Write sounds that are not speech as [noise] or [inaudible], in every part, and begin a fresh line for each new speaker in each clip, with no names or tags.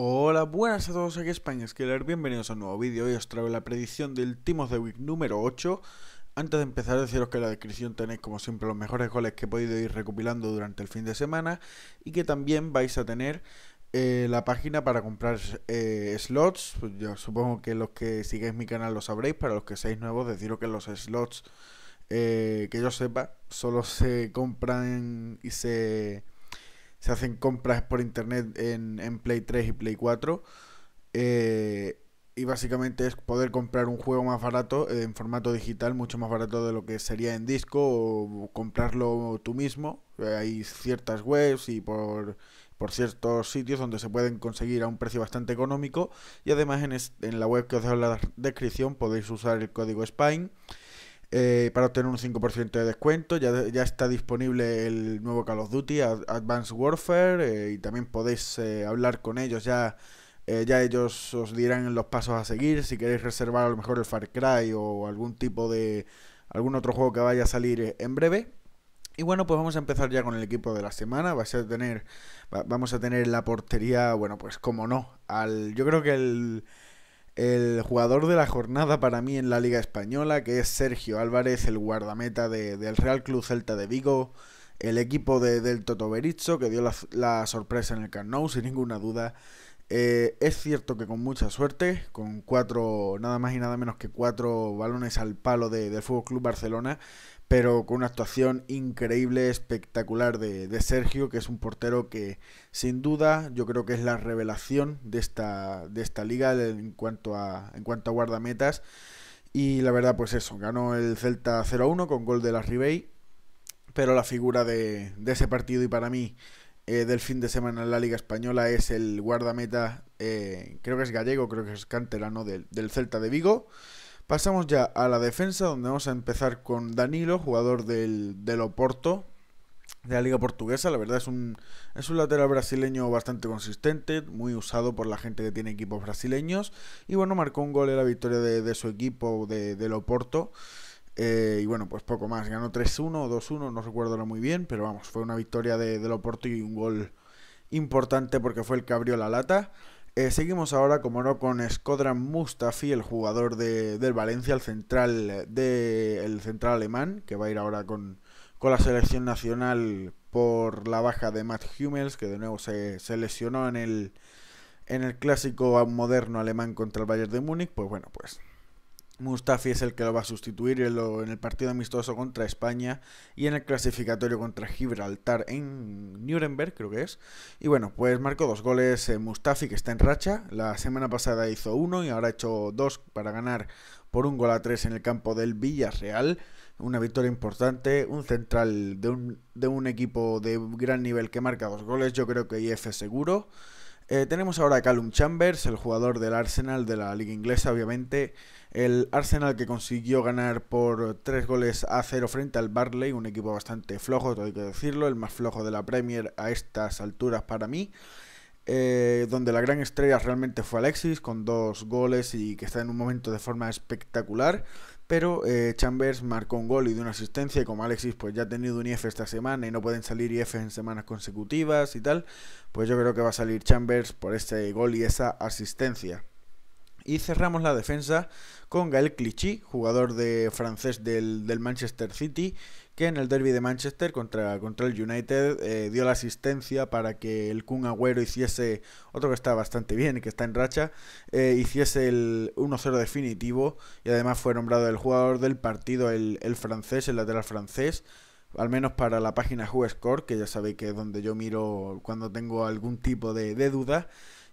Hola, buenas a todos, aquí España Skiller, bienvenidos a un nuevo vídeo. Hoy os traigo la predicción del Team of the Week número 8. Antes de empezar, deciros que en la descripción tenéis, como siempre, los mejores goles que he podido ir recopilando durante el fin de semana y que también vais a tener eh, la página para comprar eh, slots. Pues yo supongo que los que sigáis mi canal lo sabréis, para los que seáis nuevos, deciros que los slots, eh, que yo sepa, solo se compran y se se hacen compras por internet en, Play 3 y Play 4. Eh, y básicamente es poder comprar un juego más barato eh, en formato digital, mucho más barato de lo que sería en disco o comprarlo tú mismo. Eh, hay ciertas webs y por, ciertos sitios donde se pueden conseguir a un precio bastante económico. Y además en, en la web que os dejo en la descripción podéis usar el código SPINE eh, para obtener un 5% de descuento. Ya, ya, está disponible el nuevo Call of Duty, Advanced Warfare, eh, y también podéis eh, hablar con ellos ya. ya ellos os dirán los pasos a seguir. Si queréis reservar a lo mejor el Far Cry o algún tipo de. algún otro juego que vaya a salir en breve. Y bueno, pues vamos a empezar ya con el equipo de la semana. vais a tener, vamos a tener la portería, bueno, pues como no, al, yo creo que el, el jugador de la jornada para mí en la Liga Española, que es Sergio Álvarez, el guardameta de, del Real Club Celta de Vigo, el equipo de, del Toto que dio la, sorpresa en el Camp sin ninguna duda. Eh, es cierto que con mucha suerte, con cuatro, nada más y nada menos que cuatro balones al palo de, del Fútbol Club Barcelona, pero con una actuación increíble, espectacular de, Sergio, que es un portero que sin duda yo creo que es la revelación de esta, de esta liga en cuanto a, en cuanto a guardametas. Y la verdad, pues eso, ganó el Celta 0-1 con gol de la Ribey, pero la figura de, ese partido y para mí eh, del fin de semana en la Liga Española es el guardameta, eh, creo que es gallego, creo que es canterano del Celta de Vigo. Pasamos ya a la defensa, donde vamos a empezar con Danilo, jugador del, Oporto, de la liga portuguesa. La verdad es un, es un lateral brasileño bastante consistente, muy usado por la gente que tiene equipos brasileños. Y bueno, marcó un gol en la victoria de, su equipo, de, del Oporto. Eh, y bueno, pues poco más. Ganó 3-1, 2-1, no recuerdo ahora muy bien, pero vamos, fue una victoria de, del Oporto y un gol importante porque fue el que abrió la lata. Eh, seguimos ahora, como no, con Skodran Mustafi, el jugador de, del Valencia, el central, de, central alemán, que va a ir ahora con, la selección nacional por la baja de Matt Hummels, que de nuevo se, se lesionó en el, en el clásico moderno alemán contra el Bayern de Múnich. Pues bueno, pues Mustafi es el que lo va a sustituir en, el partido amistoso contra España y en el clasificatorio contra Gibraltar en Nuremberg, creo que es. Y bueno, pues marcó dos goles eh, Mustafi, que está en racha. La semana pasada hizo uno y ahora ha hecho dos para ganar por un gol a tres en el campo del Villarreal. Una victoria importante, un central de un, equipo de gran nivel que marca dos goles, yo creo que IF seguro. Eh, tenemos ahora a Callum Chambers, el jugador del Arsenal de la liga inglesa, obviamente. El Arsenal que consiguió ganar por 3 goles a 0 frente al Barley, un equipo bastante flojo, todo hay que decirlo, el más flojo de la Premier a estas alturas para mí. Eh, donde la gran estrella realmente fue Alexis, con dos goles y que está en un momento de forma espectacular pero eh, Chambers marcó un gol y de una asistencia, y como Alexis pues ya ha tenido un IF esta semana y no pueden salir IF en semanas consecutivas y tal, pues yo creo que va a salir Chambers por ese gol y esa asistencia. Y cerramos la defensa con Gael Clichy, jugador de francés del, del Manchester City, que en el derby de Manchester contra, el United eh, dio la asistencia para que el Kun Agüero hiciese, otro que está bastante bien y que está en racha, eh, hiciese el 1-0 definitivo y además fue nombrado el jugador del partido, el, francés, el lateral francés al menos para la página score que ya sabéis que es donde yo miro cuando tengo algún tipo de, de duda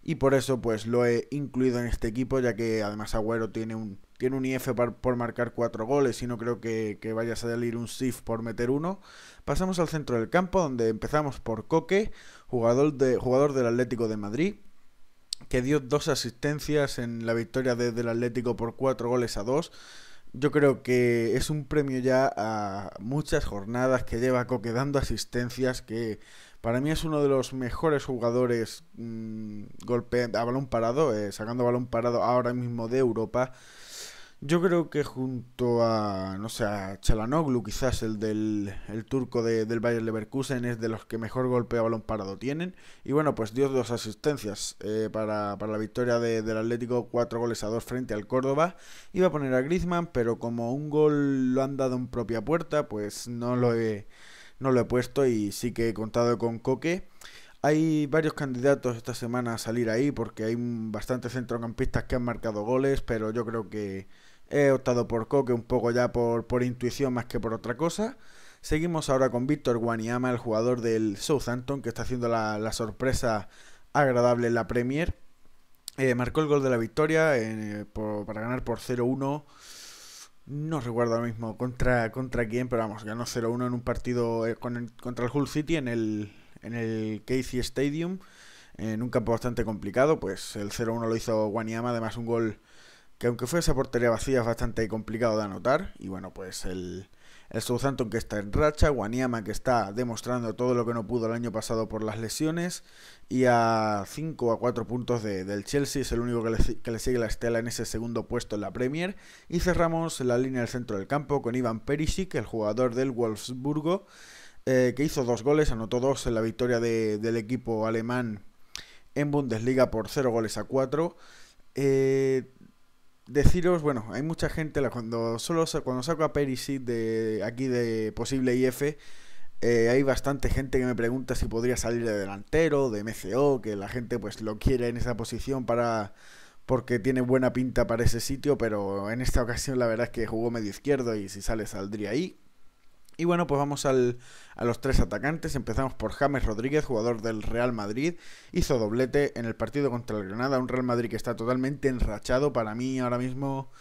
y por eso pues lo he incluido en este equipo, ya que además Agüero tiene un, tiene un IF por marcar cuatro goles y no creo que, que vaya a salir un SIF por meter uno. Pasamos al centro del campo, donde empezamos por Coque, jugador, de, jugador del Atlético de Madrid, que dio dos asistencias en la victoria del Atlético por cuatro goles a dos. Yo creo que es un premio ya a muchas jornadas que lleva Coque dando asistencias, que para mí es uno de los mejores jugadores mm, a balón parado, eh, sacando balón parado ahora mismo de Europa. Yo creo que junto a, no sé, a Chalanoglu, quizás el del turco del Bayern Leverkusen, es de los que mejor golpe a balón parado tienen. Y bueno, pues dio dos asistencias eh, para, para, la victoria del Atlético, cuatro goles a dos frente al Córdoba. Iba a poner a Griezmann, pero como un gol lo han dado en propia puerta, pues no lo he, no lo he puesto y sí que he contado con Coque. Hay varios candidatos esta semana a salir ahí porque hay bastantes centrocampistas que han marcado goles, pero yo creo que He optado por Coque un poco ya por, por intuición más que por otra cosa. Seguimos ahora con Víctor Guaniama, el jugador del Southampton, que está haciendo la, sorpresa agradable en la Premier. Eh, marcó el gol de la victoria eh, para ganar por 0-1. No recuerdo ahora mismo contra, contra quién, pero vamos, ganó 0-1 en un partido eh, contra el Hull City en el, en el Casey Stadium, en un campo bastante complicado. Pues el 0-1 lo hizo Guaniama, además un gol que aunque fue esa portería vacía es bastante complicado de anotar. Y bueno, pues el, el Southampton que está en racha, Guaniama que está demostrando todo lo que no pudo el año pasado por las lesiones y a 5 a 4 puntos del Chelsea, es el único que le, sigue la estela en ese segundo puesto en la Premier y cerramos la línea del centro del campo con Ivan Perisic, el jugador del Wolfsburgo eh, que hizo dos goles, anotó dos en la victoria del equipo alemán en Bundesliga por 0 goles a 4 eh, deciros, bueno, hay mucha gente, cuando solo cuando saco a Perisic de aquí de posible IF, eh, hay bastante gente que me pregunta si podría salir de delantero, de MCO, que la gente pues lo quiere en esa posición para porque tiene buena pinta para ese sitio, pero en esta ocasión la verdad es que jugó medio izquierdo y si sale saldría ahí. Y bueno, pues vamos al, a los tres atacantes. Empezamos por James Rodríguez, jugador del Real Madrid. Hizo doblete en el partido contra el Granada. Un Real Madrid que está totalmente enrachado. Para mí ahora mismo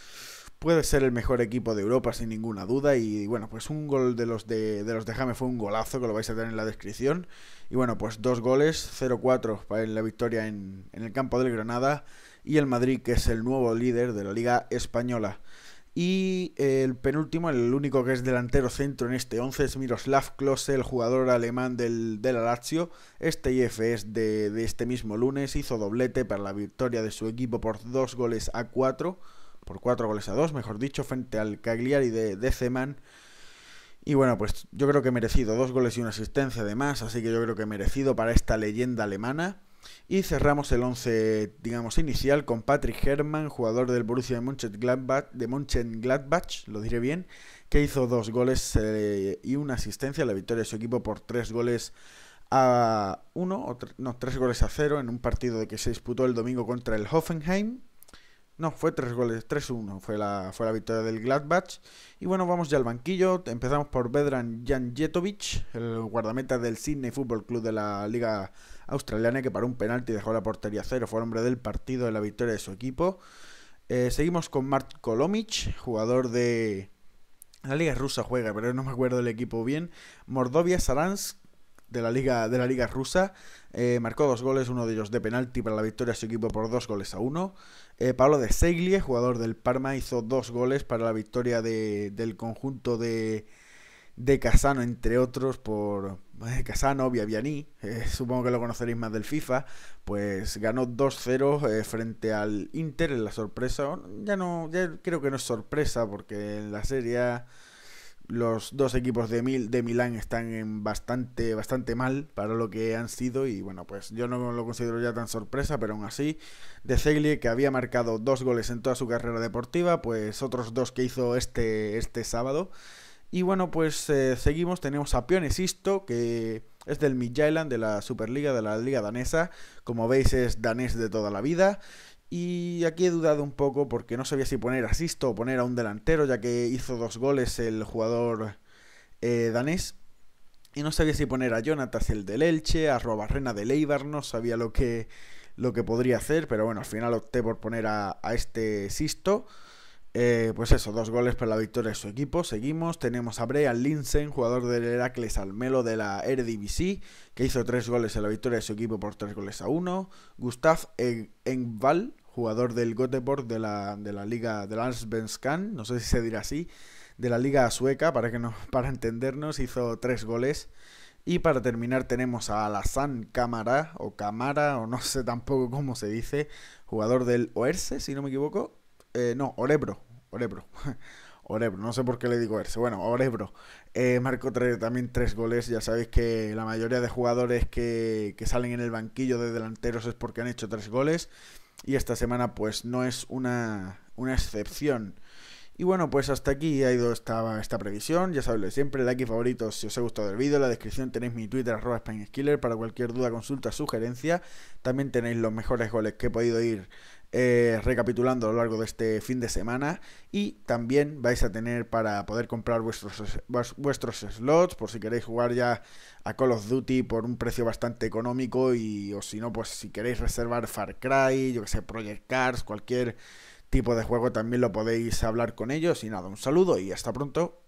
puede ser el mejor equipo de Europa sin ninguna duda. Y bueno, pues un gol de los de, los James fue un golazo que lo vais a tener en la descripción. Y bueno, pues dos goles, 0-4 en la victoria en, en el campo del Granada. Y el Madrid que es el nuevo líder de la Liga Española. Y el penúltimo, el único que es delantero centro en este 11 es Miroslav Klose, el jugador alemán del, del Lazio. Este IF es de, este mismo lunes, hizo doblete para la victoria de su equipo por dos goles a cuatro por cuatro goles a dos, mejor dicho, frente al Cagliari de, de Zeman. Y bueno, pues yo creo que merecido, dos goles y una asistencia además, así que yo creo que merecido para esta leyenda alemana. Y cerramos el 11, digamos, inicial con Patrick Herman, jugador del Borussia de Mönchengladbach, de Mönchengladbach lo diré bien, que hizo dos goles eh, y una asistencia a la victoria de su equipo por tres goles a uno, no, tres goles a cero en un partido de que se disputó el domingo contra el Hoffenheim. No, fue tres goles, tres 1 fue la, fue la victoria del Gladbach. Y bueno, vamos ya al banquillo. Empezamos por Vedran Janjetovic, el guardameta del Sydney Fútbol Club de la Liga australiana que paró un penalti dejó la portería cero. Fue hombre del partido de la victoria de su equipo. Eh, seguimos con Mart Kolomich, jugador de... La liga rusa juega, pero no me acuerdo el equipo bien. Mordovia Saransk, de la liga, de la liga rusa. Eh, marcó dos goles, uno de ellos de penalti para la victoria de su equipo por dos goles a uno. Eh, Pablo de Seglie, jugador del Parma, hizo dos goles para la victoria del conjunto de, de Casano, entre otros, por, Casano, pues, Viaviani, eh, supongo que lo conoceréis más del FIFA, pues ganó 2-0 eh, frente al Inter en la sorpresa. Ya no, creo que no es sorpresa porque en la Serie los dos equipos de, Mil, de Milán están en bastante, bastante mal para lo que han sido y bueno, pues yo no lo considero ya tan sorpresa, pero aún así, De Zegli, que había marcado dos goles en toda su carrera deportiva, pues otros dos que hizo este, este sábado. Y bueno, pues eh, seguimos, tenemos a Sisto, que es del Midtjylland, de la Superliga, de la Liga Danesa. Como veis es danés de toda la vida. Y aquí he dudado un poco porque no sabía si poner a Sisto o poner a un delantero, ya que hizo dos goles el jugador eh, danés. Y no sabía si poner a Jonatas el del Elche, a Robarrena de Eibar, no sabía lo que, lo que podría hacer, pero bueno, al final opté por poner a, a este Sisto. Eh, pues eso, dos goles para la victoria de su equipo. Seguimos, tenemos a Brian Linsen, jugador del Heracles Almelo de la Eredivisie, que hizo tres goles en la victoria de su equipo por tres goles a uno. Gustav Engval, jugador del Göteborg de la, de la Liga de Allsvenskan, no sé si se dirá así, de la Liga Sueca, para, que [laughs] para entendernos, hizo tres goles. Y para terminar tenemos a Alassane Camara, o Camara, o no sé tampoco cómo se dice, jugador del Oerse, si no me equivoco, eh, no, Orebro, Orebro. [laughs] Orebro, no sé por qué le digo eso, Bueno, Orebro. Eh, Marco también tres goles. Ya sabéis que la mayoría de jugadores que, salen en el banquillo de delanteros es porque han hecho tres goles. Y esta semana pues no es una, excepción. Y bueno, pues hasta aquí ha ido esta, esta previsión. Ya sabéis siempre, like y favorito si os ha gustado el vídeo. En la descripción tenéis mi Twitter, arroba SpainSkiller, para cualquier duda, consulta, sugerencia. También tenéis los mejores goles que he podido ir eh, recapitulando a lo largo de este fin de semana y también vais a tener para poder comprar vuestros, vuestros slots por si queréis jugar ya a Call of Duty por un precio bastante económico y o si no pues si queréis reservar Far Cry, yo que sé, Project Cars, cualquier tipo de juego también lo podéis hablar con ellos y nada, un saludo y hasta pronto.